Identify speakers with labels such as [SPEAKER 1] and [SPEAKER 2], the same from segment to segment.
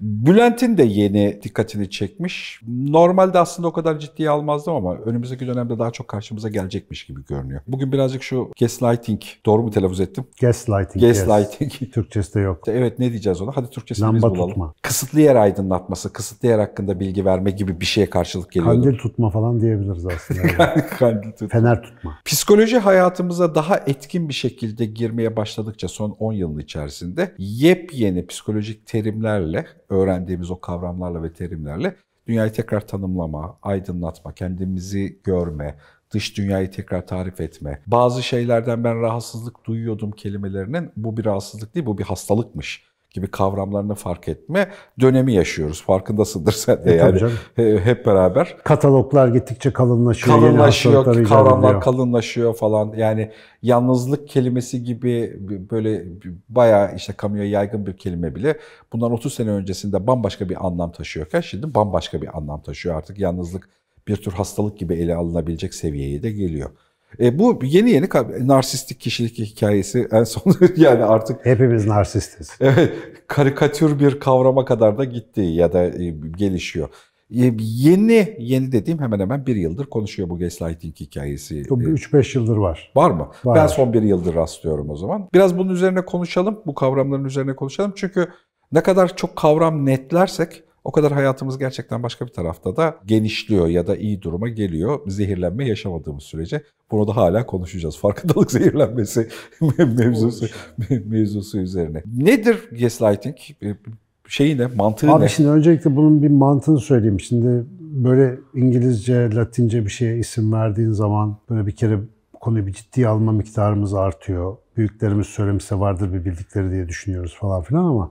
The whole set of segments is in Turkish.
[SPEAKER 1] Bülent'in de yeni dikkatini çekmiş. Normalde aslında o kadar ciddiye almazdım ama önümüzdeki dönemde daha çok karşımıza gelecekmiş gibi görünüyor. Bugün birazcık şu gaslighting, doğru mu telaffuz ettim? Gaslighting. Gaslighting. Yes. Türkçesi de yok. Evet ne diyeceğiz ona? Hadi Türkçesini Lamba biz bulalım. Tutma. Kısıtlı yer aydınlatması, kısıtlı yer hakkında bilgi verme gibi bir şeye karşılık geliyor. Kandil
[SPEAKER 2] tutma falan diyebiliriz aslında.
[SPEAKER 1] Kandil tutma. Fener tutma. Psikoloji hayatımıza daha etkin bir şekilde girmeye başladıkça son 10 yılın içerisinde yepyeni psikolojik terimlerle öğrendiğimiz o kavramlarla ve terimlerle dünyayı tekrar tanımlama, aydınlatma, kendimizi görme, dış dünyayı tekrar tarif etme. Bazı şeylerden ben rahatsızlık duyuyordum kelimelerinin bu bir rahatsızlık değil bu bir hastalıkmış gibi kavramlarını fark etme dönemi yaşıyoruz. Farkındasındır sen de e, yani e, hep
[SPEAKER 2] beraber. Kataloglar gittikçe kalınlaşıyor. Kalınlaşıyor, kavramlar
[SPEAKER 1] kalınlaşıyor falan. Yani yalnızlık kelimesi gibi böyle bayağı işte kamuya yaygın bir kelime bile bundan 30 sene öncesinde bambaşka bir anlam taşıyorken şimdi bambaşka bir anlam taşıyor. Artık yalnızlık bir tür hastalık gibi ele alınabilecek seviyeye de geliyor. E, bu yeni yeni narsistik kişilik hikayesi en son yani artık... Hepimiz narsistiz. Evet, karikatür bir kavrama kadar da gitti ya da e, gelişiyor. E, yeni, yeni dediğim hemen hemen bir yıldır konuşuyor bu gaslighting hikayesi. 3-5 e, yıldır var. Var mı? Var. Ben son bir yıldır rastlıyorum o zaman. Biraz bunun üzerine konuşalım, bu kavramların üzerine konuşalım. Çünkü ne kadar çok kavram netlersek o kadar hayatımız gerçekten başka bir tarafta da genişliyor ya da iyi duruma geliyor. Zehirlenme yaşamadığımız sürece bunu da hala konuşacağız. Farkındalık zehirlenmesi mevzusu, mevzusu üzerine. Nedir gaslighting? E, şeyi ne? Mantığı Abi ne? şimdi
[SPEAKER 2] öncelikle bunun bir mantığını söyleyeyim. Şimdi böyle İngilizce, Latince bir şeye isim verdiğin zaman böyle bir kere konuyu bir ciddiye alma miktarımız artıyor. Büyüklerimiz söylemişse vardır bir bildikleri diye düşünüyoruz falan filan ama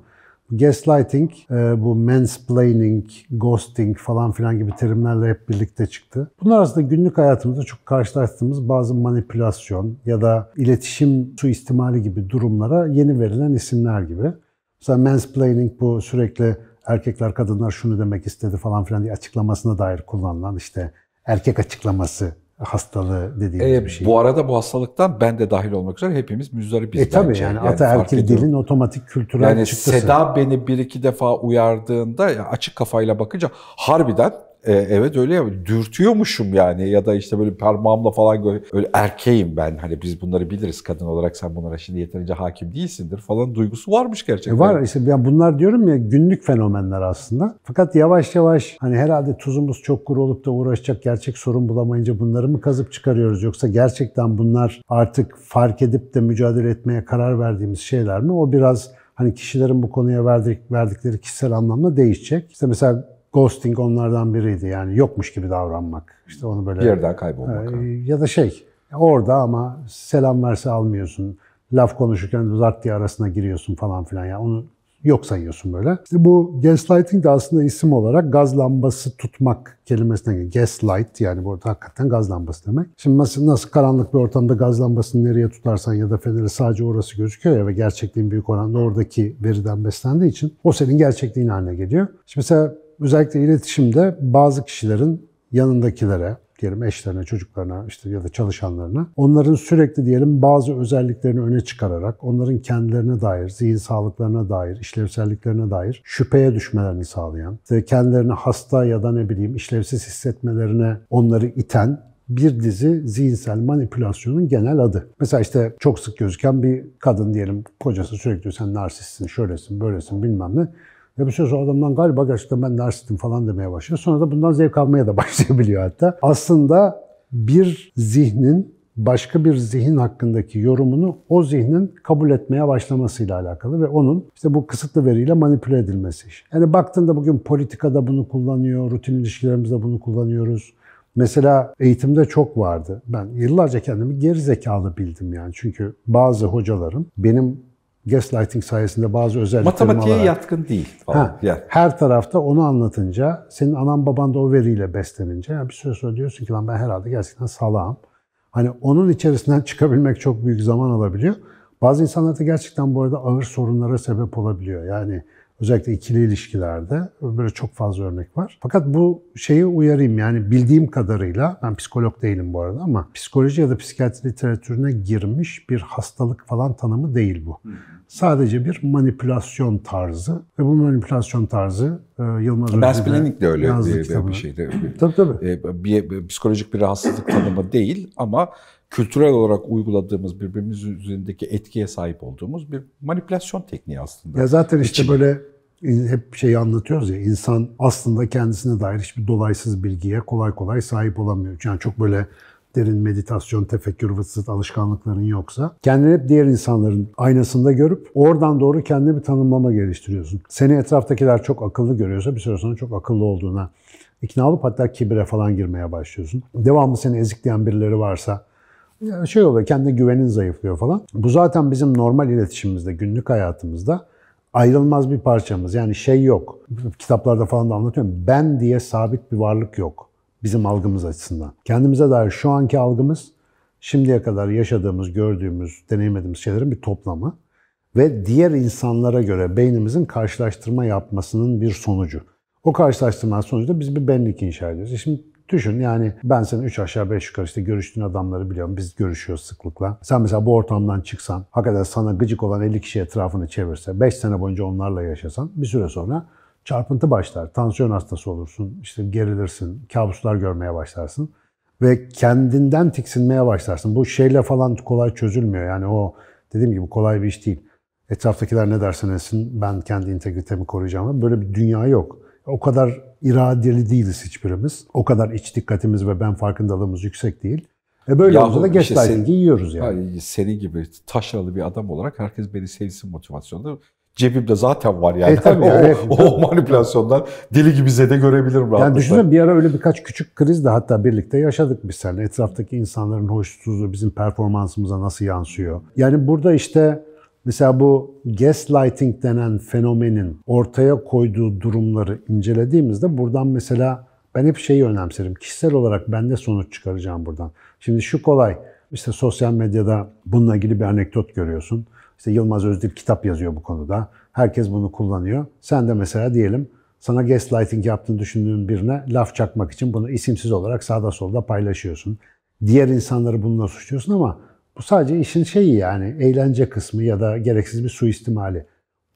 [SPEAKER 2] Gaslighting, e, bu mansplaining, ghosting falan filan gibi terimlerle hep birlikte çıktı. Bunlar aslında günlük hayatımızda çok karşılaştığımız bazı manipülasyon ya da iletişim suistimali gibi durumlara yeni verilen isimler gibi. Mesela mansplaining bu sürekli erkekler kadınlar şunu demek istedi falan filan diye açıklamasına dair kullanılan işte erkek açıklaması hastalığı dediğimiz e, bir şey. Bu
[SPEAKER 1] arada bu hastalıktan ben de dahil olmak üzere hepimiz müzdaribiz e, Tabi yani, yani ataerkil dilin
[SPEAKER 2] otomatik kültürel yani çıktısı. Seda
[SPEAKER 1] beni bir iki defa uyardığında açık kafayla bakınca harbiden e, evet öyle ya dürtüyormuşum yani ya da işte böyle parmağımla falan böyle erkeğim ben hani biz bunları biliriz kadın olarak sen bunlara şimdi yeterince hakim değilsindir falan duygusu varmış gerçekten. E var
[SPEAKER 2] işte yani bunlar diyorum ya günlük fenomenler aslında. Fakat yavaş yavaş hani herhalde tuzumuz çok kuru olup da uğraşacak gerçek sorun bulamayınca bunları mı kazıp çıkarıyoruz yoksa gerçekten bunlar artık fark edip de mücadele etmeye karar verdiğimiz şeyler mi? O biraz hani kişilerin bu konuya verdik, verdikleri kişisel anlamda değişecek. İşte mesela ghosting onlardan biriydi. Yani yokmuş gibi davranmak. İşte onu böyle... Bir yerden kaybolmak. E, ya da şey, orada ama selam verse almıyorsun. Laf konuşurken zart diye arasına giriyorsun falan filan. Yani onu yok sayıyorsun böyle. İşte bu gaslighting de aslında isim olarak gaz lambası tutmak kelimesinden geliyor. Gaslight yani burada hakikaten gaz lambası demek. Şimdi nasıl, nasıl karanlık bir ortamda gaz lambasını nereye tutarsan ya da feneri sadece orası gözüküyor ya ve gerçekliğin büyük oranda oradaki veriden beslendiği için o senin gerçekliğin haline geliyor. Şimdi mesela özellikle iletişimde bazı kişilerin yanındakilere, diyelim eşlerine, çocuklarına işte ya da çalışanlarına onların sürekli diyelim bazı özelliklerini öne çıkararak onların kendilerine dair, zihin sağlıklarına dair, işlevselliklerine dair şüpheye düşmelerini sağlayan, işte kendilerini hasta ya da ne bileyim işlevsiz hissetmelerine onları iten bir dizi zihinsel manipülasyonun genel adı. Mesela işte çok sık gözüken bir kadın diyelim kocası sürekli diyor sen narsistsin, şöylesin, böylesin bilmem ne. Ya bir söz o adamdan galiba gerçekten ben narsistim falan demeye başlıyor. Sonra da bundan zevk almaya da başlayabiliyor hatta. Aslında bir zihnin başka bir zihin hakkındaki yorumunu o zihnin kabul etmeye başlamasıyla alakalı ve onun işte bu kısıtlı veriyle manipüle edilmesi. Yani baktığında bugün politikada bunu kullanıyor, rutin ilişkilerimizde bunu kullanıyoruz. Mesela eğitimde çok vardı. Ben yıllarca kendimi geri zekalı bildim yani. Çünkü bazı hocalarım benim gaslighting sayesinde bazı özelliklerini Matematiğe alarak,
[SPEAKER 1] yatkın değil. Ha,
[SPEAKER 2] Her tarafta onu anlatınca, senin anan baban da o veriyle beslenince yani bir süre sonra diyorsun ki lan ben herhalde gerçekten salağım. Hani onun içerisinden çıkabilmek çok büyük zaman alabiliyor. Bazı insanlarda gerçekten bu arada ağır sorunlara sebep olabiliyor. Yani özellikle ikili ilişkilerde böyle çok fazla örnek var. Fakat bu şeyi uyarayım yani bildiğim kadarıyla ben psikolog değilim bu arada ama psikoloji ya da psikiyatri literatürüne girmiş bir hastalık falan tanımı değil bu. Sadece bir manipülasyon tarzı ve bu manipülasyon tarzı e, Yılmaz Özdemir'in Planning de öyle yazdığı kitabı. bir şeydi.
[SPEAKER 1] tabii tabii. E, bir, bir, psikolojik bir rahatsızlık tanımı değil ama kültürel olarak uyguladığımız birbirimiz üzerindeki etkiye sahip olduğumuz bir manipülasyon tekniği aslında. Ya zaten işte
[SPEAKER 2] İçin. böyle hep şeyi anlatıyoruz ya insan aslında kendisine dair hiçbir dolaysız bilgiye kolay kolay sahip olamıyor. Yani çok böyle derin meditasyon, tefekkür fıtrat alışkanlıkların yoksa kendini hep diğer insanların aynasında görüp oradan doğru kendini bir tanımlama geliştiriyorsun. Seni etraftakiler çok akıllı görüyorsa bir süre sonra çok akıllı olduğuna ikna olup hatta kibire falan girmeye başlıyorsun. Devamlı seni ezikleyen birileri varsa şey oluyor kendi güvenin zayıflıyor falan. Bu zaten bizim normal iletişimimizde, günlük hayatımızda ayrılmaz bir parçamız. Yani şey yok. Kitaplarda falan da anlatıyorum. Ben diye sabit bir varlık yok bizim algımız açısından. Kendimize dair şu anki algımız şimdiye kadar yaşadığımız, gördüğümüz, deneyimlediğimiz şeylerin bir toplamı ve diğer insanlara göre beynimizin karşılaştırma yapmasının bir sonucu. O karşılaştırmanın sonucunda biz bir benlik inşa ediyoruz. E şimdi düşün yani ben senin 3 aşağı 5 yukarı işte görüştüğün adamları biliyorum. Biz görüşüyoruz sıklıkla. Sen mesela bu ortamdan çıksan, hakikaten sana gıcık olan 50 kişi etrafını çevirse, 5 sene boyunca onlarla yaşasan bir süre sonra çarpıntı başlar. Tansiyon hastası olursun, işte gerilirsin, kabuslar görmeye başlarsın ve kendinden tiksinmeye başlarsın. Bu şeyle falan kolay çözülmüyor. Yani o dediğim gibi kolay bir iş değil. Etraftakiler ne dersen desin ben kendi integritemi koruyacağım. Böyle bir dünya yok. O kadar iradeli değiliz hiçbirimiz. O kadar iç dikkatimiz ve ben farkındalığımız yüksek değil. E böyle Yahu, olunca da gaslighting'i işte yiyoruz
[SPEAKER 1] yani. Seni gibi taşralı bir adam olarak herkes beni sevsin motivasyonda cebimde zaten var yani. E, tabii yani. o, o manipülasyondan deli gibi zede görebilirim rahatlıkla. Yani düşünün
[SPEAKER 2] bir ara öyle birkaç küçük kriz de hatta birlikte yaşadık biz seninle. Etraftaki insanların hoşsuzluğu bizim performansımıza nasıl yansıyor? Yani burada işte mesela bu gaslighting denen fenomenin ortaya koyduğu durumları incelediğimizde buradan mesela ben hep şeyi önemserim. Kişisel olarak ben de sonuç çıkaracağım buradan. Şimdi şu kolay. İşte sosyal medyada bununla ilgili bir anekdot görüyorsun. İşte Yılmaz Özdil kitap yazıyor bu konuda. Herkes bunu kullanıyor. Sen de mesela diyelim sana gaslighting yaptığını düşündüğün birine laf çakmak için bunu isimsiz olarak sağda solda paylaşıyorsun. Diğer insanları bununla suçluyorsun ama bu sadece işin şeyi yani eğlence kısmı ya da gereksiz bir suistimali.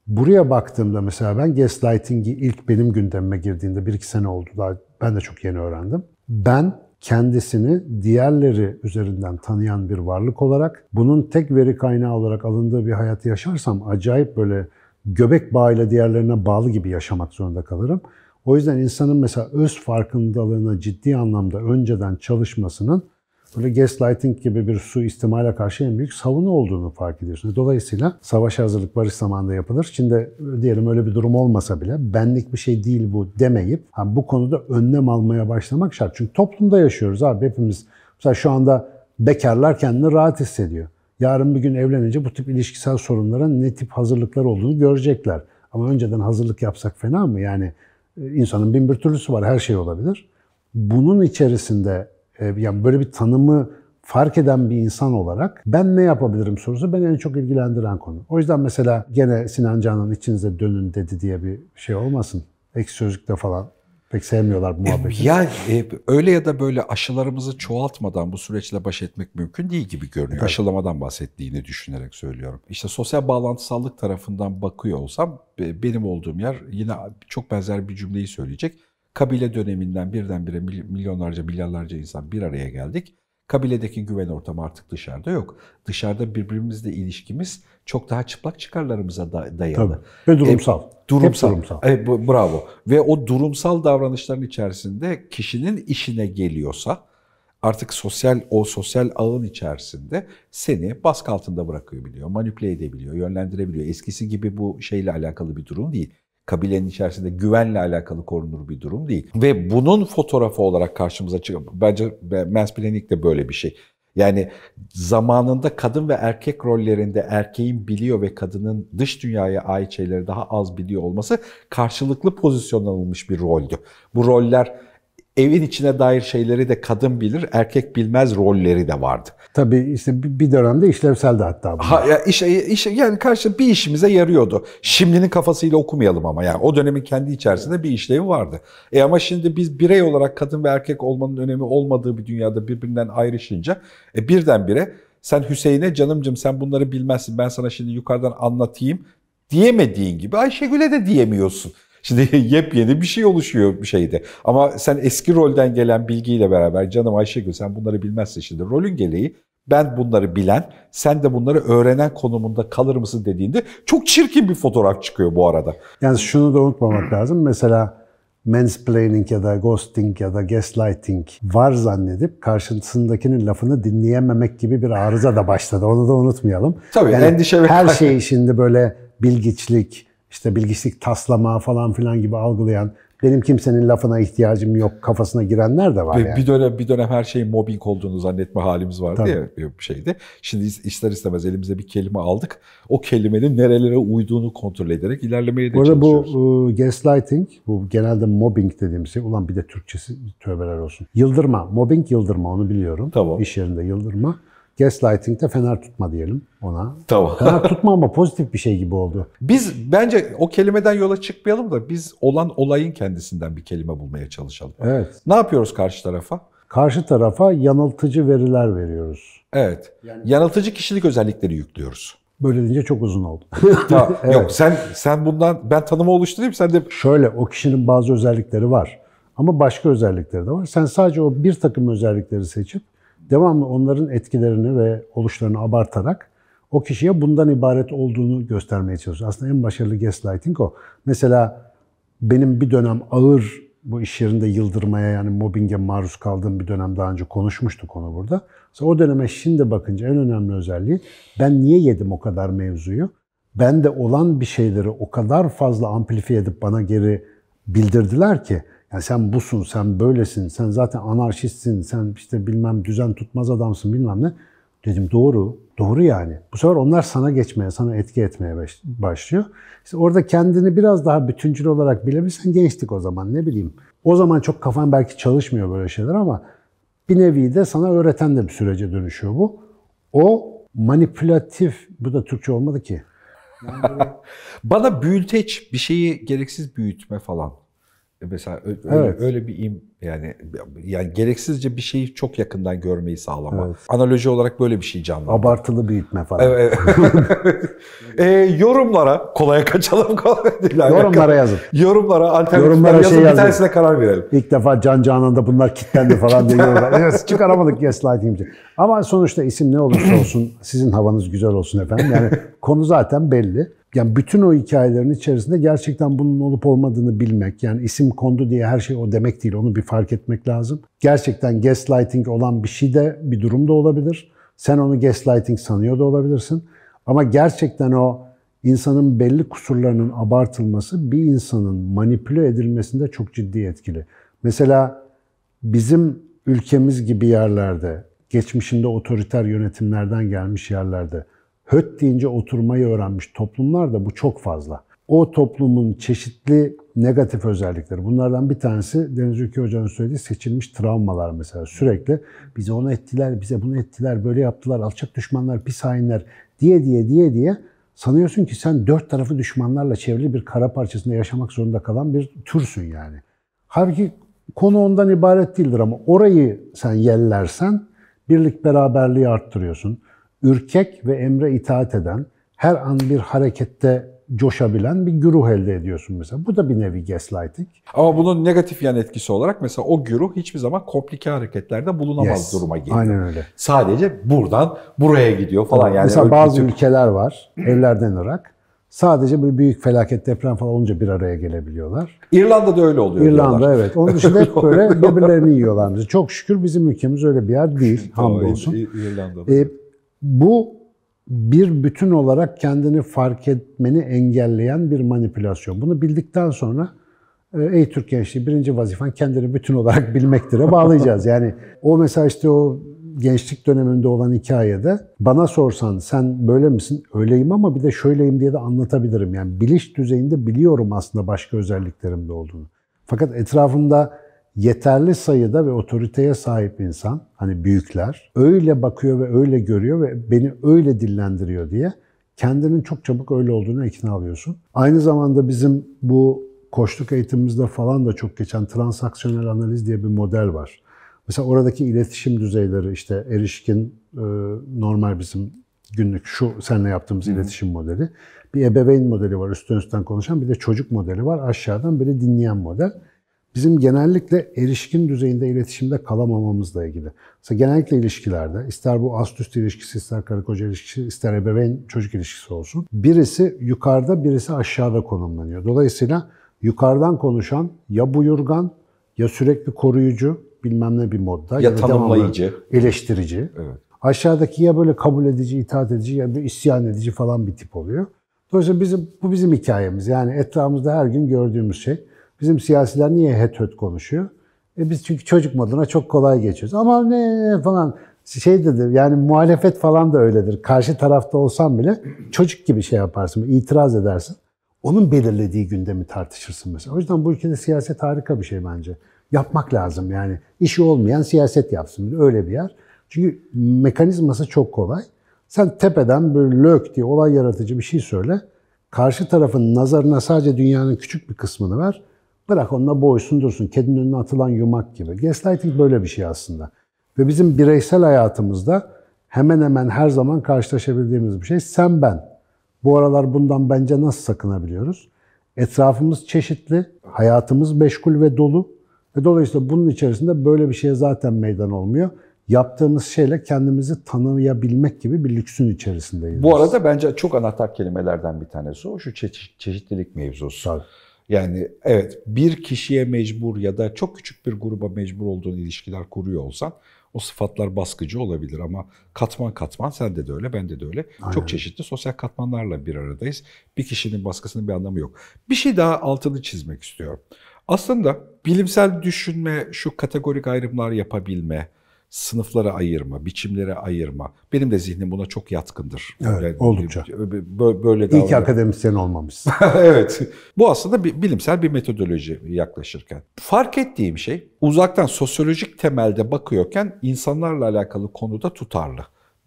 [SPEAKER 2] Buraya baktığımda mesela ben gaslighting'i ilk benim gündemime girdiğinde bir iki sene oldu daha ben de çok yeni öğrendim. Ben kendisini diğerleri üzerinden tanıyan bir varlık olarak bunun tek veri kaynağı olarak alındığı bir hayatı yaşarsam acayip böyle göbek bağıyla diğerlerine bağlı gibi yaşamak zorunda kalırım. O yüzden insanın mesela öz farkındalığına ciddi anlamda önceden çalışmasının böyle gaslighting gibi bir su suistimale karşı en büyük savunu olduğunu fark ediyorsunuz. Dolayısıyla savaş hazırlık barış zamanında yapılır. Çin'de diyelim öyle bir durum olmasa bile benlik bir şey değil bu demeyip ha, bu konuda önlem almaya başlamak şart. Çünkü toplumda yaşıyoruz abi hepimiz. Mesela şu anda bekarlar kendini rahat hissediyor. Yarın bir gün evlenince bu tip ilişkisel sorunların ne tip hazırlıklar olduğunu görecekler. Ama önceden hazırlık yapsak fena mı? Yani e, insanın bin bir türlüsü var, her şey olabilir. Bunun içerisinde ee, yani böyle bir tanımı fark eden bir insan olarak ben ne yapabilirim sorusu beni en çok ilgilendiren konu. O yüzden mesela gene Sinan Canan içinize dönün dedi diye bir şey olmasın. Ek sözlükte falan pek sevmiyorlar bu e, muhabbeti. Ya e,
[SPEAKER 1] öyle ya da böyle aşılarımızı çoğaltmadan bu süreçle baş etmek mümkün değil gibi görünüyor. Evet. Aşılamadan bahsettiğini düşünerek söylüyorum. İşte sosyal bağlantısallık tarafından bakıyor olsam benim olduğum yer yine çok benzer bir cümleyi söyleyecek Kabile döneminden birdenbire milyonlarca, milyarlarca insan bir araya geldik. Kabiledeki güven ortamı artık dışarıda yok. Dışarıda birbirimizle ilişkimiz çok daha çıplak çıkarlarımıza dayalı. Tabii. Ve durumsal. E, durumsal. durumsal. E, bravo. Ve o durumsal davranışların içerisinde kişinin işine geliyorsa artık sosyal o sosyal ağın içerisinde seni baskı altında bırakabiliyor, manipüle edebiliyor, yönlendirebiliyor. Eskisi gibi bu şeyle alakalı bir durum değil kabilenin içerisinde güvenle alakalı korunur bir durum değil. Ve bunun fotoğrafı olarak karşımıza çıkıyor. Bence mansplaining de böyle bir şey. Yani zamanında kadın ve erkek rollerinde erkeğin biliyor ve kadının dış dünyaya ait şeyleri daha az biliyor olması karşılıklı pozisyon alınmış bir roldü. Bu roller evin içine dair şeyleri de kadın bilir, erkek bilmez rolleri de vardı. Tabii işte bir dönemde işlevsel de hatta. Bunlar. Ha, ya iş, iş, yani karşı bir işimize yarıyordu. Şimdinin kafasıyla okumayalım ama yani o dönemin kendi içerisinde bir işlevi vardı. E ama şimdi biz birey olarak kadın ve erkek olmanın önemi olmadığı bir dünyada birbirinden ayrışınca e birdenbire sen Hüseyin'e canımcım sen bunları bilmezsin ben sana şimdi yukarıdan anlatayım diyemediğin gibi Ayşegül'e de diyemiyorsun. Şimdi yepyeni bir şey oluşuyor bir şeyde. Ama sen eski rolden gelen bilgiyle beraber canım Ayşegül sen bunları bilmezsin şimdi. Rolün gereği ben bunları bilen,
[SPEAKER 2] sen de bunları öğrenen konumunda kalır mısın dediğinde çok çirkin bir fotoğraf çıkıyor bu arada. Yani şunu da unutmamak lazım. Mesela mansplaining ya da ghosting ya da gaslighting var zannedip karşısındakinin lafını dinleyememek gibi bir arıza da başladı. Onu da unutmayalım. Tabii yani endişe ve... Her şey şimdi böyle bilgiçlik, işte bilgisizlik taslama falan filan gibi algılayan benim kimsenin lafına ihtiyacım yok kafasına girenler de var yani. Bir
[SPEAKER 1] dönem bir dönem her şeyin mobbing olduğunu zannetme halimiz vardı Tabii. ya bir şeydi. Şimdi ister istemez elimize bir kelime aldık. O kelimenin nerelere uyduğunu kontrol ederek ilerlemeye de Burada
[SPEAKER 2] çalışıyoruz. Bu e, gaslighting, bu genelde mobbing dediğimiz şey. Ulan bir de Türkçesi tövbeler olsun. Yıldırma, mobbing yıldırma onu biliyorum. Tamam. İş yerinde yıldırma. Gaslighting de fener tutma diyelim ona. Tamam. Fener tutma ama pozitif bir şey gibi oldu. Biz bence o kelimeden
[SPEAKER 1] yola çıkmayalım da biz olan olayın kendisinden bir kelime bulmaya çalışalım. Evet. Ne yapıyoruz
[SPEAKER 2] karşı tarafa? Karşı tarafa yanıltıcı veriler veriyoruz.
[SPEAKER 1] Evet. Yani... Yanıltıcı kişilik özellikleri yüklüyoruz.
[SPEAKER 2] Böyle deyince çok uzun oldu. Ha. evet. Yok sen sen bundan ben tanımı oluşturayım sen de... Şöyle o kişinin bazı özellikleri var. Ama başka özellikleri de var. Sen sadece o bir takım özellikleri seçip devamlı onların etkilerini ve oluşlarını abartarak o kişiye bundan ibaret olduğunu göstermeye çalışıyoruz. Aslında en başarılı gaslighting o. Mesela benim bir dönem ağır bu iş yerinde yıldırmaya yani mobbinge maruz kaldığım bir dönem daha önce konuşmuştuk onu burada. Mesela o döneme şimdi bakınca en önemli özelliği ben niye yedim o kadar mevzuyu? Ben de olan bir şeyleri o kadar fazla amplifiye edip bana geri bildirdiler ki yani sen busun, sen böylesin, sen zaten anarşistsin, sen işte bilmem düzen tutmaz adamsın bilmem ne. Dedim doğru, doğru yani. Bu sefer onlar sana geçmeye, sana etki etmeye başlıyor. İşte orada kendini biraz daha bütüncül olarak bilebilirsen gençlik o zaman ne bileyim. O zaman çok kafan belki çalışmıyor böyle şeyler ama bir nevi de sana öğreten de bir sürece dönüşüyor bu. O manipülatif, bu da Türkçe olmadı ki. Bana büyüteç, bir
[SPEAKER 1] şeyi gereksiz büyütme falan. Mesela öyle, evet. öyle bir im yani yani gereksizce bir şeyi çok yakından görmeyi sağlama. Evet. Analoji olarak böyle bir şey canlı. Abartılı büyütme falan. Evet. e, yorumlara kolaya kaçalım. yorumlara yazın. Yorumlara alternatifler yorumlara yazın. Şey bir tanesine
[SPEAKER 2] karar verelim. İlk defa Can Canan'da bunlar kitlendi falan diyorlar. evet, çıkaramadık yes için. Ama sonuçta isim ne olursa olsun sizin havanız güzel olsun efendim. Yani konu zaten belli yani bütün o hikayelerin içerisinde gerçekten bunun olup olmadığını bilmek. Yani isim kondu diye her şey o demek değil. Onu bir fark etmek lazım. Gerçekten gaslighting olan bir şey de bir durum da olabilir. Sen onu gaslighting sanıyor da olabilirsin. Ama gerçekten o insanın belli kusurlarının abartılması bir insanın manipüle edilmesinde çok ciddi etkili. Mesela bizim ülkemiz gibi yerlerde, geçmişinde otoriter yönetimlerden gelmiş yerlerde höt deyince oturmayı öğrenmiş toplumlar da bu çok fazla. O toplumun çeşitli negatif özellikleri. Bunlardan bir tanesi Deniz Ülke Hoca'nın söylediği seçilmiş travmalar mesela. Sürekli bize onu ettiler, bize bunu ettiler, böyle yaptılar, alçak düşmanlar, pis hainler diye diye diye diye sanıyorsun ki sen dört tarafı düşmanlarla çevrili bir kara parçasında yaşamak zorunda kalan bir türsün yani. Halbuki konu ondan ibaret değildir ama orayı sen yellersen birlik beraberliği arttırıyorsun ürkek ve emre itaat eden, her an bir harekette coşabilen bir güruh elde ediyorsun mesela. Bu da bir nevi gaslighting.
[SPEAKER 1] Ama bunun negatif yan etkisi olarak mesela o güruh hiçbir zaman komplike hareketlerde bulunamaz yes. duruma geliyor. Aynen öyle. Sadece buradan buraya gidiyor falan evet. yani. Mesela bazı bütün...
[SPEAKER 2] ülkeler var evlerden Irak. Sadece bir büyük felaket deprem falan olunca bir araya gelebiliyorlar.
[SPEAKER 1] İrlanda'da öyle oluyor. İrlanda diyorlar. evet. Onun dışında hep böyle
[SPEAKER 2] birbirlerini yiyorlar. Çok şükür bizim ülkemiz öyle bir yer değil. Hamdolsun.
[SPEAKER 1] İrlanda'da. Ee,
[SPEAKER 2] bu bir bütün olarak kendini fark etmeni engelleyen bir manipülasyon. Bunu bildikten sonra e, Ey Türk gençliği birinci vazifen kendini bütün olarak bilmektire bağlayacağız. Yani o mesela işte o gençlik döneminde olan hikayede bana sorsan sen böyle misin? Öyleyim ama bir de şöyleyim diye de anlatabilirim. Yani biliş düzeyinde biliyorum aslında başka özelliklerimde olduğunu. Fakat etrafımda yeterli sayıda ve otoriteye sahip insan, hani büyükler, öyle bakıyor ve öyle görüyor ve beni öyle dillendiriyor diye kendinin çok çabuk öyle olduğunu ikna alıyorsun. Aynı zamanda bizim bu koçluk eğitimimizde falan da çok geçen transaksiyonel analiz diye bir model var. Mesela oradaki iletişim düzeyleri işte erişkin, e, normal bizim günlük şu senle yaptığımız Hı-hı. iletişim modeli. Bir ebeveyn modeli var üstten üstten konuşan bir de çocuk modeli var aşağıdan böyle dinleyen model bizim genellikle erişkin düzeyinde iletişimde kalamamamızla ilgili. Mesela genellikle ilişkilerde, ister bu ast üst ilişkisi, ister karı koca ilişkisi, ister ebeveyn çocuk ilişkisi olsun. Birisi yukarıda, birisi aşağıda konumlanıyor. Dolayısıyla yukarıdan konuşan ya buyurgan, ya sürekli koruyucu, bilmem ne bir modda. Ya, ya tanımlayıcı. Eleştirici. Evet. Aşağıdaki ya böyle kabul edici, itaat edici ya da isyan edici falan bir tip oluyor. Dolayısıyla bizim, bu bizim hikayemiz. Yani etrafımızda her gün gördüğümüz şey. Bizim siyasiler niye het höt konuşuyor? E biz çünkü çocuk moduna çok kolay geçiyoruz. Ama ne falan şey dedi yani muhalefet falan da öyledir. Karşı tarafta olsan bile çocuk gibi şey yaparsın, itiraz edersin. Onun belirlediği gündemi tartışırsın mesela. O yüzden bu ülkede siyaset harika bir şey bence. Yapmak lazım yani. işi olmayan siyaset yapsın. Öyle bir yer. Çünkü mekanizması çok kolay. Sen tepeden böyle lök diye olay yaratıcı bir şey söyle. Karşı tarafın nazarına sadece dünyanın küçük bir kısmını ver. Bırak onunla boğuşsun dursun. Kedinin önüne atılan yumak gibi. Gaslighting böyle bir şey aslında. Ve bizim bireysel hayatımızda hemen hemen her zaman karşılaşabildiğimiz bir şey sen ben. Bu aralar bundan bence nasıl sakınabiliyoruz? Etrafımız çeşitli, hayatımız meşgul ve dolu. Ve dolayısıyla bunun içerisinde böyle bir şeye zaten meydan olmuyor. Yaptığımız şeyle kendimizi tanıyabilmek gibi bir lüksün içerisindeyiz.
[SPEAKER 1] Bu arada bence çok anahtar kelimelerden bir tanesi o şu çe- çeşitlilik mevzusu. Tabii. Yani evet bir kişiye mecbur ya da çok küçük bir gruba mecbur olduğun ilişkiler kuruyor olsan o sıfatlar baskıcı olabilir ama katman katman sende de öyle bende de öyle. Aynen. Çok çeşitli sosyal katmanlarla bir aradayız. Bir kişinin baskısının bir anlamı yok. Bir şey daha altını çizmek istiyorum. Aslında bilimsel düşünme, şu kategorik ayrımlar yapabilme, sınıflara ayırma, biçimlere ayırma. Benim de zihnim buna çok yatkındır. Evet,
[SPEAKER 2] yani, oldukça.
[SPEAKER 1] Böyle, böyle İyi ki akademisyen olmamışsın. evet. Bu aslında bir, bilimsel bir metodoloji yaklaşırken. Fark ettiğim şey uzaktan sosyolojik temelde bakıyorken insanlarla alakalı konuda tutarlı.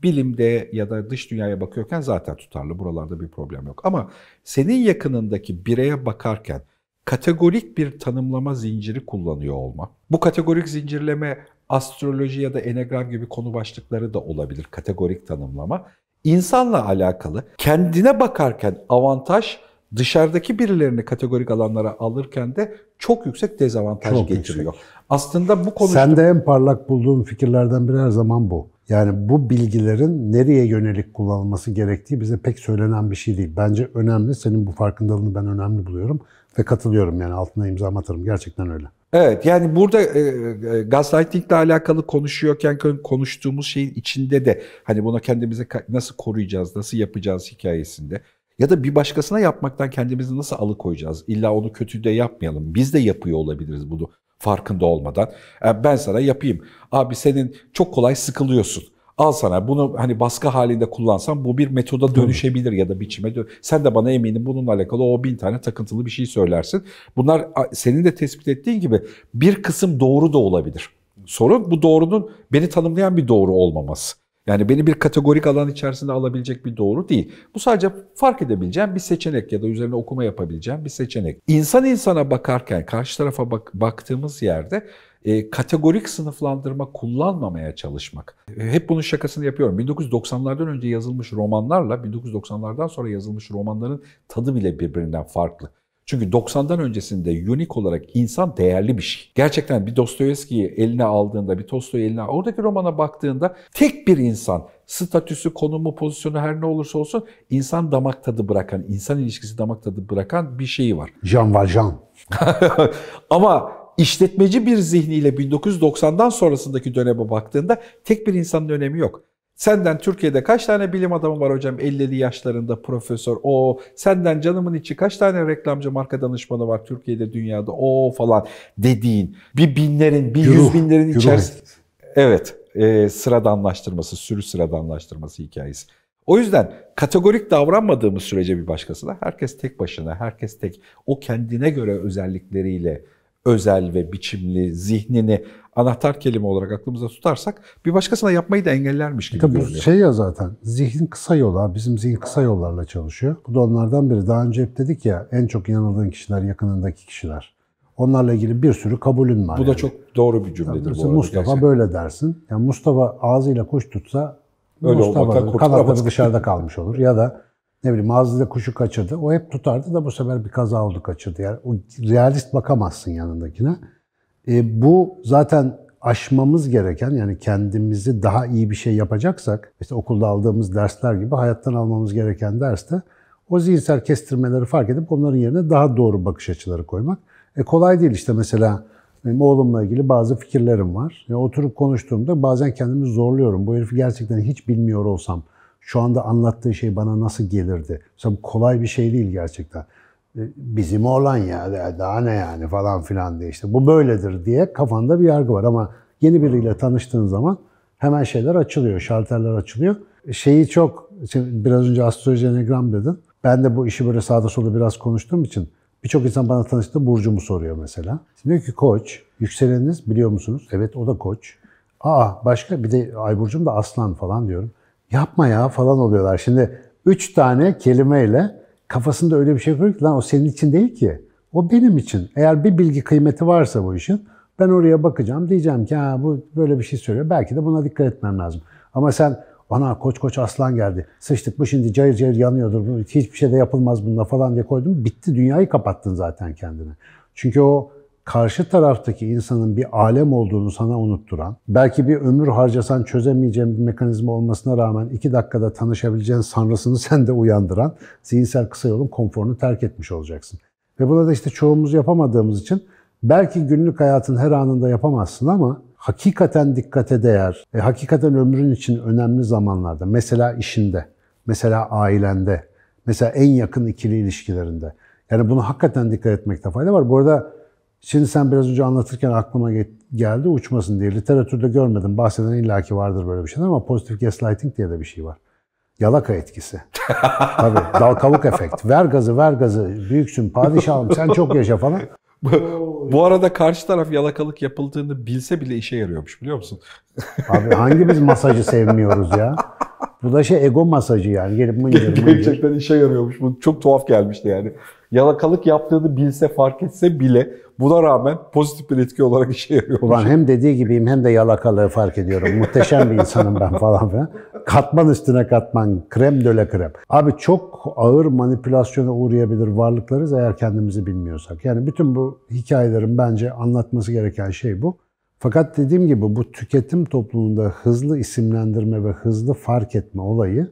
[SPEAKER 1] Bilimde ya da dış dünyaya bakıyorken zaten tutarlı. Buralarda bir problem yok. Ama senin yakınındaki bireye bakarken kategorik bir tanımlama zinciri kullanıyor olma. Bu kategorik zincirleme astroloji ya da enegram gibi konu başlıkları da olabilir kategorik tanımlama. İnsanla alakalı kendine bakarken avantaj dışarıdaki birilerini kategorik alanlara alırken de çok yüksek dezavantaj çok getiriyor. Yüksek. Aslında bu konu Sen
[SPEAKER 2] de en parlak bulduğum fikirlerden biri her zaman bu. Yani bu bilgilerin nereye yönelik kullanılması gerektiği bize pek söylenen bir şey değil. Bence önemli. Senin bu farkındalığını ben önemli buluyorum ve katılıyorum. Yani altına imza atarım. Gerçekten öyle.
[SPEAKER 1] Evet yani burada e, e gaslighting ile alakalı konuşuyorken konuştuğumuz şeyin içinde de hani buna kendimize nasıl koruyacağız, nasıl yapacağız hikayesinde ya da bir başkasına yapmaktan kendimizi nasıl alıkoyacağız? İlla onu kötü de yapmayalım. Biz de yapıyor olabiliriz bunu farkında olmadan. E, ben sana yapayım. Abi senin çok kolay sıkılıyorsun. Al sana bunu hani baskı halinde kullansan bu bir metoda dönüşebilir ya da biçime. Dön Sen de bana eminim bununla alakalı o bin tane takıntılı bir şey söylersin. Bunlar senin de tespit ettiğin gibi bir kısım doğru da olabilir. Sorun bu doğrunun beni tanımlayan bir doğru olmaması. Yani beni bir kategorik alan içerisinde alabilecek bir doğru değil. Bu sadece fark edebileceğim bir seçenek ya da üzerine okuma yapabileceğim bir seçenek. İnsan insana bakarken karşı tarafa bak, baktığımız yerde e, kategorik sınıflandırma kullanmamaya çalışmak. E, hep bunun şakasını yapıyorum. 1990'lardan önce yazılmış romanlarla 1990'lardan sonra yazılmış romanların tadı bile birbirinden farklı. Çünkü 90'dan öncesinde unik olarak insan değerli bir şey. Gerçekten bir Dostoyevski'yi eline aldığında, bir Tolstoy'u eline oradaki romana baktığında tek bir insan statüsü, konumu, pozisyonu her ne olursa olsun insan damak tadı bırakan, insan ilişkisi damak tadı bırakan bir şeyi var. Jean Valjean. Ama işletmeci bir zihniyle 1990'dan sonrasındaki döneme baktığında tek bir insanın önemi yok. Senden Türkiye'de kaç tane bilim adamı var hocam 50'li yaşlarında profesör? O senden canımın içi kaç tane reklamcı marka danışmanı var Türkiye'de dünyada? O falan dediğin bir binlerin bir Yuruh, yüz binlerin içerisinde. Evet e, sıradanlaştırması sürü sıradanlaştırması hikayesi. O yüzden kategorik davranmadığımız sürece bir başkasına herkes tek başına herkes tek o kendine göre özellikleriyle özel ve biçimli zihnini anahtar kelime olarak aklımıza tutarsak bir başkasına yapmayı da engellermiş gibi Tabii görünüyor. Şey
[SPEAKER 2] ya zaten zihin kısa yola, bizim zihin kısa yollarla çalışıyor. Bu da onlardan biri. Daha önce hep dedik ya en çok yanıldığın kişiler yakınındaki kişiler. Onlarla ilgili bir sürü kabulün var. Bu yani. da çok
[SPEAKER 1] doğru bir cümledir yani bu arada. Mustafa gerçekten.
[SPEAKER 2] böyle dersin. Yani Mustafa ağzıyla kuş tutsa Öyle Mustafa kanatları dışarıda kalmış olur. Ya da ne bileyim Mazlı'da kuşu kaçırdı. O hep tutardı da bu sefer bir kaza oldu kaçırdı. Yani o realist bakamazsın yanındakine. E, bu zaten aşmamız gereken yani kendimizi daha iyi bir şey yapacaksak işte okulda aldığımız dersler gibi hayattan almamız gereken ders de o zihinsel kestirmeleri fark edip onların yerine daha doğru bakış açıları koymak. E kolay değil işte mesela benim oğlumla ilgili bazı fikirlerim var. Ya e, oturup konuştuğumda bazen kendimi zorluyorum. Bu herifi gerçekten hiç bilmiyor olsam şu anda anlattığı şey bana nasıl gelirdi? Mesela bu kolay bir şey değil gerçekten. E, bizim olan ya e, daha ne yani falan filan diye işte bu böyledir diye kafanda bir yargı var ama yeni biriyle tanıştığın zaman hemen şeyler açılıyor, şalterler açılıyor. E, şeyi çok, biraz önce astroloji enegram dedin. Ben de bu işi böyle sağda solda biraz konuştuğum için birçok insan bana tanıştığında burcumu soruyor mesela. Şimdi diyor ki koç, yükseleniniz biliyor musunuz? Evet o da koç. Aa başka bir de ay burcum da aslan falan diyorum yapma ya falan oluyorlar. Şimdi üç tane kelimeyle kafasında öyle bir şey yapıyor ki lan o senin için değil ki. O benim için. Eğer bir bilgi kıymeti varsa bu işin ben oraya bakacağım. Diyeceğim ki ha bu böyle bir şey söylüyor. Belki de buna dikkat etmem lazım. Ama sen ana koç koç aslan geldi. Sıçtık bu şimdi cayır cayır yanıyordur. Hiçbir şey de yapılmaz bununla falan diye koydum. Bitti dünyayı kapattın zaten kendine. Çünkü o karşı taraftaki insanın bir alem olduğunu sana unutturan, belki bir ömür harcasan çözemeyeceğin bir mekanizma olmasına rağmen iki dakikada tanışabileceğin sanrısını sen de uyandıran zihinsel kısa yolun konforunu terk etmiş olacaksın. Ve buna da işte çoğumuz yapamadığımız için belki günlük hayatın her anında yapamazsın ama hakikaten dikkate değer, e, hakikaten ömrün için önemli zamanlarda, mesela işinde, mesela ailende, mesela en yakın ikili ilişkilerinde. Yani bunu hakikaten dikkat etmekte fayda var. Bu arada Şimdi sen biraz önce anlatırken aklıma geldi uçmasın diye. Literatürde görmedim. Bahseden illaki vardır böyle bir şey ama pozitif gaslighting diye de bir şey var. Yalaka etkisi. Tabii dal kavuk efekt. Ver gazı ver gazı. Büyüksün padişahım sen çok yaşa falan.
[SPEAKER 1] Bu arada karşı taraf yalakalık yapıldığını bilse bile işe yarıyormuş biliyor musun?
[SPEAKER 2] Abi hangi biz masajı sevmiyoruz ya? Bu da şey ego masajı yani. Gelip mıncır mıncır. Gerçekten işe yarıyormuş. Bu çok tuhaf gelmişti yani yalakalık yaptığını
[SPEAKER 1] bilse fark etse bile buna rağmen pozitif bir etki olarak işe yarıyor. Ulan
[SPEAKER 2] hem dediği gibiyim hem de yalakalığı fark ediyorum. Muhteşem bir insanım ben falan filan. Katman üstüne katman, krem döle krem. Abi çok ağır manipülasyona uğrayabilir varlıklarız eğer kendimizi bilmiyorsak. Yani bütün bu hikayelerin bence anlatması gereken şey bu. Fakat dediğim gibi bu tüketim toplumunda hızlı isimlendirme ve hızlı fark etme olayı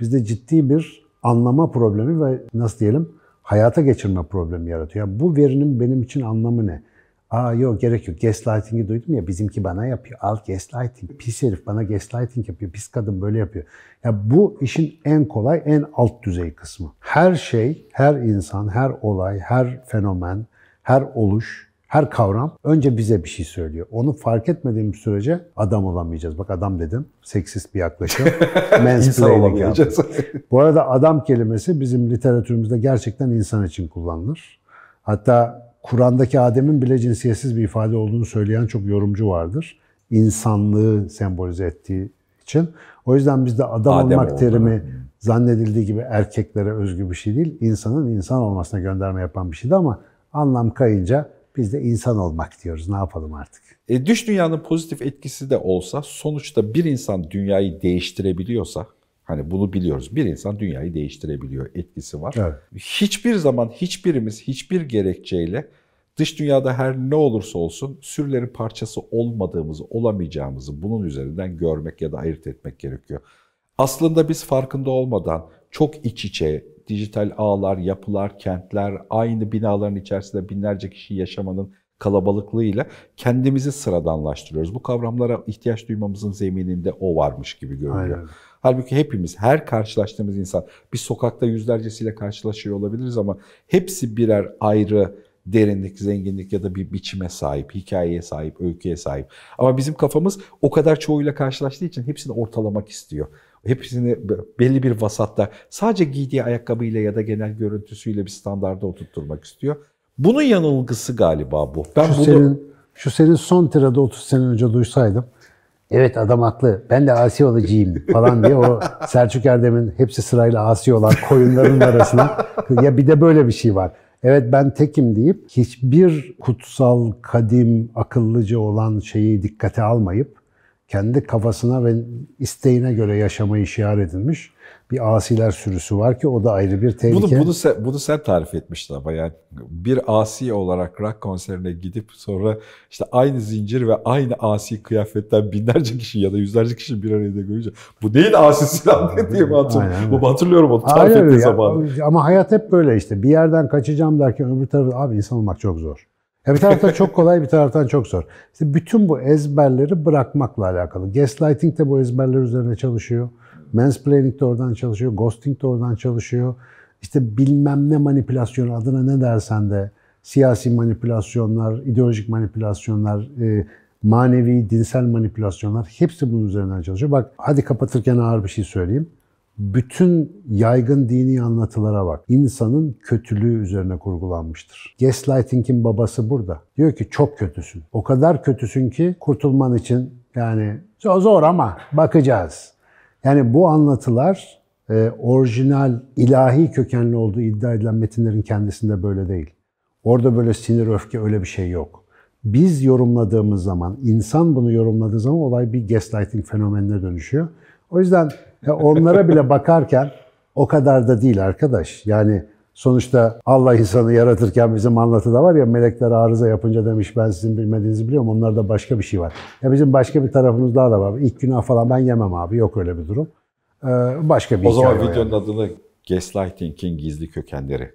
[SPEAKER 2] bizde ciddi bir anlama problemi ve nasıl diyelim hayata geçirme problemi yaratıyor. Yani bu verinin benim için anlamı ne? Aa yok gerek yok. Gaslighting'i duydum ya bizimki bana yapıyor. Al gaslighting. Pis herif bana gaslighting yapıyor. Pis kadın böyle yapıyor. Ya bu işin en kolay, en alt düzey kısmı. Her şey, her insan, her olay, her fenomen, her oluş her kavram önce bize bir şey söylüyor. Onu fark etmediğimiz sürece adam olamayacağız. Bak adam dedim. Seksist bir yaklaşım. insan olamayacağız. Bu arada adam kelimesi bizim literatürümüzde gerçekten insan için kullanılır. Hatta Kur'an'daki Adem'in bile cinsiyetsiz bir ifade olduğunu söyleyen çok yorumcu vardır. İnsanlığı sembolize ettiği için. O yüzden bizde adam Adem olmak oldu. terimi hmm. zannedildiği gibi erkeklere özgü bir şey değil. İnsanın insan olmasına gönderme yapan bir şeydi ama anlam kayınca biz de insan olmak diyoruz. Ne yapalım artık? E, düş dünyanın pozitif
[SPEAKER 1] etkisi de olsa sonuçta bir insan dünyayı değiştirebiliyorsa hani bunu biliyoruz. Bir insan dünyayı değiştirebiliyor. Etkisi var. Evet. Hiçbir zaman hiçbirimiz hiçbir gerekçeyle dış dünyada her ne olursa olsun sürülerin parçası olmadığımızı, olamayacağımızı bunun üzerinden görmek ya da ayırt etmek gerekiyor. Aslında biz farkında olmadan çok iç içe dijital ağlar, yapılar, kentler, aynı binaların içerisinde binlerce kişi yaşamanın kalabalıklığıyla kendimizi sıradanlaştırıyoruz. Bu kavramlara ihtiyaç duymamızın zemininde o varmış gibi görünüyor. Aynen. Halbuki hepimiz, her karşılaştığımız insan, bir sokakta yüzlercesiyle karşılaşıyor olabiliriz ama hepsi birer ayrı derinlik, zenginlik ya da bir biçime sahip, hikayeye sahip, öyküye sahip. Ama bizim kafamız o kadar çoğuyla karşılaştığı için hepsini ortalamak istiyor hepsini belli bir vasatta sadece giydiği ayakkabıyla ya da genel görüntüsüyle bir standarda oturtturmak istiyor. Bunun yanılgısı galiba bu. Ben şu bunu... senin
[SPEAKER 2] şu senin son tirada 30 sene önce duysaydım. Evet adam haklı. Ben de asi olacağım falan diye o Selçuk Erdem'in hepsi sırayla asi olan koyunların arasına ya bir de böyle bir şey var. Evet ben tekim deyip hiçbir kutsal, kadim, akıllıca olan şeyi dikkate almayıp kendi kafasına ve isteğine göre yaşamayı şiar edinmiş bir asiler sürüsü var ki o da ayrı bir tehlike. Bunu, bunu,
[SPEAKER 1] sen, bunu sen tarif etmiştin ama yani bir asi olarak rock konserine gidip sonra işte aynı zincir ve aynı asi kıyafetten binlerce kişi ya da yüzlerce kişi bir arada görünce bu neyin Asi lan diye mi hatırlıyorum. Bu hatırlıyorum onu tarif ettiği zaman.
[SPEAKER 2] Ama hayat hep böyle işte bir yerden kaçacağım derken öbür tarafa abi insan olmak çok zor. Ya bir taraftan çok kolay, bir taraftan çok zor. İşte bütün bu ezberleri bırakmakla alakalı. Gaslighting de bu ezberler üzerine çalışıyor. Mansplaining de oradan çalışıyor. Ghosting de oradan çalışıyor. İşte bilmem ne manipülasyonu adına ne dersen de siyasi manipülasyonlar, ideolojik manipülasyonlar, e, manevi, dinsel manipülasyonlar hepsi bunun üzerinden çalışıyor. Bak hadi kapatırken ağır bir şey söyleyeyim bütün yaygın dini anlatılara bak. İnsanın kötülüğü üzerine kurgulanmıştır. Gaslighting'in babası burada. Diyor ki çok kötüsün. O kadar kötüsün ki kurtulman için yani zor ama bakacağız. Yani bu anlatılar e, orijinal ilahi kökenli olduğu iddia edilen metinlerin kendisinde böyle değil. Orada böyle sinir öfke öyle bir şey yok. Biz yorumladığımız zaman, insan bunu yorumladığı zaman olay bir gaslighting fenomenine dönüşüyor. O yüzden onlara bile bakarken o kadar da değil arkadaş. Yani sonuçta Allah insanı yaratırken bizim anlatıda var ya melekler arıza yapınca demiş ben sizin bilmediğinizi biliyorum. Onlarda başka bir şey var. Ya bizim başka bir tarafımız daha da var. İlk günah falan ben yemem abi. Yok öyle bir durum. Ee, başka bir o hikaye. O zaman videonun
[SPEAKER 1] yani. adını Gaslighting'in gizli kökenleri.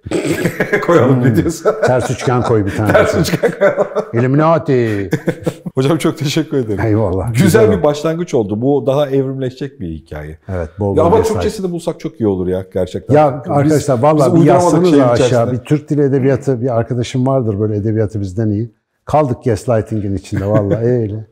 [SPEAKER 2] Koyalım ne hmm. diyorsun? Ters üçgen koy bir tane. Ters üçgen koyalım. Illuminati. Hocam çok teşekkür ederim. Eyvallah.
[SPEAKER 1] Güzel, güzel bir başlangıç oldu. Bu daha evrimleşecek bir hikaye. Evet. Bol ya bol ama Türkçesini bulsak çok iyi olur ya gerçekten. Ya biz, arkadaşlar valla bir yazsanız aşağı. İçerisinde. Bir
[SPEAKER 2] Türk dili edebiyatı bir arkadaşım vardır böyle edebiyatı bizden iyi. Kaldık gaslighting'in içinde valla öyle.